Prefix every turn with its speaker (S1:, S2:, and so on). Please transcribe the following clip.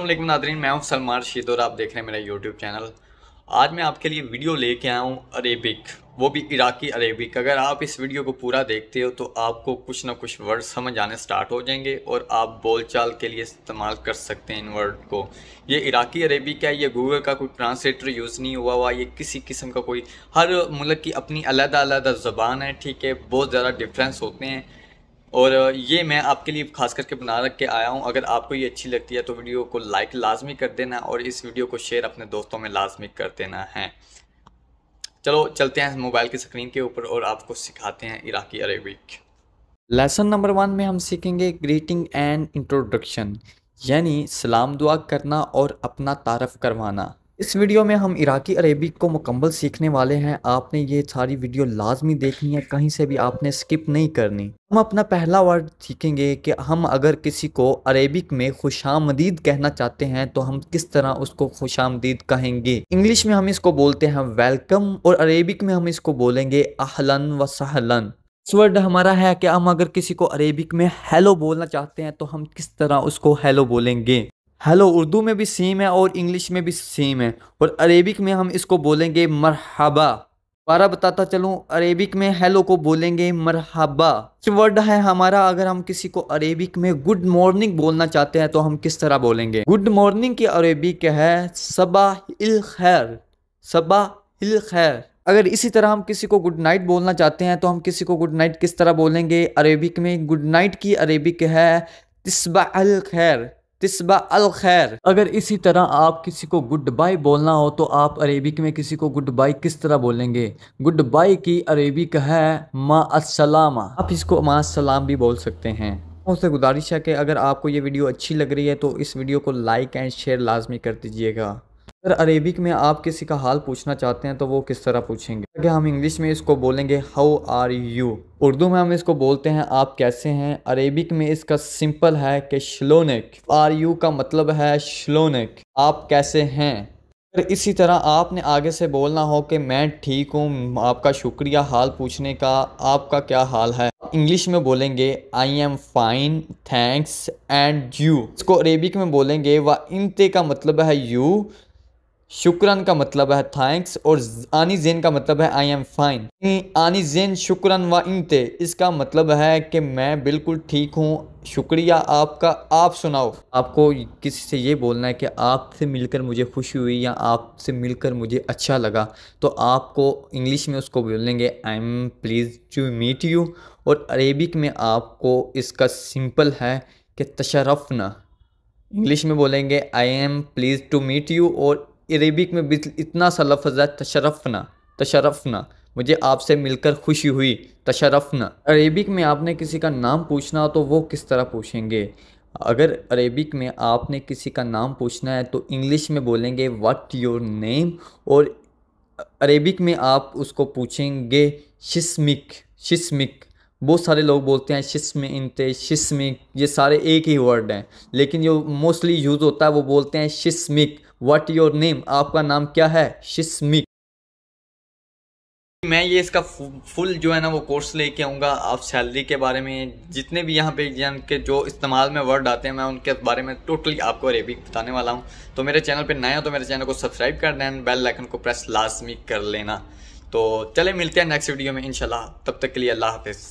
S1: अल्लाम नादरीन मैं हूं सलमान रशीद और आप देख रहे हैं मेरा यूट्यूब चैनल आज मैं आपके लिए वीडियो लेके आया हूं अरेबिक वो भी इराकी अरेबिक अगर आप इस वीडियो को पूरा देखते हो तो आपको कुछ ना कुछ वर्ड समझ आने स्टार्ट हो जाएंगे और आप बोलचाल के लिए इस्तेमाल कर सकते हैं इन वर्ड को ये इराकी अरेबिक है ये गूगल का कोई ट्रांसलेटर यूज़ नहीं हुआ हुआ ये किसी किस्म का कोई हर मुल्क की अपनी अलग अलग ज़बान है ठीक है बहुत ज़्यादा डिफ्रेंस होते हैं और ये मैं आपके लिए खास करके बना रख के आया हूँ अगर आपको ये अच्छी लगती है तो वीडियो को लाइक लाजमी कर देना और इस वीडियो को शेयर अपने दोस्तों में लाजमी कर देना है चलो चलते हैं मोबाइल की स्क्रीन के ऊपर और आपको सिखाते हैं Iraqi Arabic lesson number one में हम सीखेंगे ग्रीटिंग एंड इंट्रोडक्शन यानी सलाम दुआ करना और अपना तारफ़ करवाना इस वीडियो में हम इराकी अरेबिक को मुकम्मल सीखने वाले हैं आपने ये सारी वीडियो लाजमी देखनी है कहीं से भी आपने स्किप नहीं करनी हम अपना पहला वर्ड सीखेंगे कि हम अगर किसी को अरेबिक में खुशामदीद कहना चाहते हैं तो हम किस तरह उसको खुशामदीद कहेंगे इंग्लिश में हम इसको बोलते हैं वेलकम और अरेबिक में हम इसको बोलेंगे अहलन व सहलन वर्ड हमारा है कि हम अगर किसी को अरेबिक में हेलो बोलना चाहते हैं तो हम किस तरह उसको हेलो बोलेंगे हेलो उर्दू में भी सेम है और इंग्लिश में भी सेम है और अरेबिक में हम इसको बोलेंगे मरहबा दोबारा बताता चलूँ अरेबिक में हेलो को बोलेंगे मरहबा वर्ड है हमारा अगर हम किसी को अरेबिक में गुड मॉर्निंग बोलना चाहते हैं तो हम किस तरह बोलेंगे गुड मॉर्निंग की अरेबिक है सबा इल खैर सबा इल खैर अगर इसी तरह हम किसी को गुड नाइट बोलना चाहते हैं तो हम किसी को गुड नाइट किस तरह बोलेंगे अरेबिक में गुड नाइट की अरेबिक है तस्बा अल खैर तस्बा अल खैर अगर इसी तरह आप किसी को गुड बाय बोलना हो तो आप अरेबिक में किसी को गुड बाय किस तरह बोलेंगे गुड बाय की अरेबिक है मा असलामा आप इसको मा सलाम भी बोल सकते हैं उससे गुजारिश है कि अगर आपको ये वीडियो अच्छी लग रही है तो इस वीडियो को लाइक एंड शेयर लाजमी कर दीजिएगा अगर अरेबिक में आप किसी का हाल पूछना चाहते हैं तो वो किस तरह पूछेंगे अगर हम इंग्लिश में इसको बोलेंगे हाउ आर यू उर्दू में हम इसको बोलते हैं आप कैसे हैं अरेबिक में इसका सिंपल है कि शलोनिक आर यू का मतलब है शलोनिक आप कैसे हैं अगर इसी तरह आपने आगे से बोलना हो कि मैं ठीक हूँ आपका शुक्रिया हाल पूछने का आपका क्या हाल है इंग्लिश में बोलेंगे I am fine thanks and you इसको अरेबिक में बोलेंगे व इनते का मतलब है यू शुक्रन का मतलब है थैंक्स और आनी जेन का मतलब है आई एम फाइन आनी जेन शुक्रन व इनते इसका मतलब है कि मैं बिल्कुल ठीक हूँ शुक्रिया आपका आप सुनाओ आपको किसी से ये बोलना है कि आपसे मिलकर मुझे खुशी हुई या आपसे मिलकर मुझे अच्छा लगा तो आपको इंग्लिश में उसको बोलेंगे I am please to meet you और अरेबिक में आपको इसका सिंपल है कि तशरफ ना इंग्लिश में बोलेंगे I am please to meet you और अरेबिक में इतना सा लफज है तशरफ़ना तशरफ़ना मुझे आपसे मिलकर खुशी हुई तशरफ़ना अरेबिक में आपने किसी का नाम पूछना तो वो किस तरह पूछेंगे अगर अरेबिक में आपने किसी का नाम पूछना है तो इंग्लिश में बोलेंगे व्हाट योर नेम और अरेबिक में आप उसको पूछेंगे शिस्मिक शिस्मिक बहुत सारे लोग बोलते हैं शिस्म इंते शिस्मिक ये सारे एक ही वर्ड हैं लेकिन जो मोस्टली यूज़ होता है वो बोलते हैं शिस्मिक व्हाट योर नेम आपका नाम क्या है शिस्मिक मैं ये इसका फुल जो है ना वो कोर्स लेके आऊँगा आप सैलरी के बारे में जितने भी यहाँ पे एग्जाम के जो इस्तेमाल में वर्ड आते हैं मैं उनके बारे में टोटली आपको अरेबिक बताने वाला हूँ तो मेरे चैनल पे नया हो तो मेरे चैनल को सब्सक्राइब कर देना बेल आइकन को प्रेस लाजमी कर लेना तो चले मिलते हैं नेक्स्ट वीडियो में इंशाल्लाह तब तक के लिए अल्लाह हाफिज़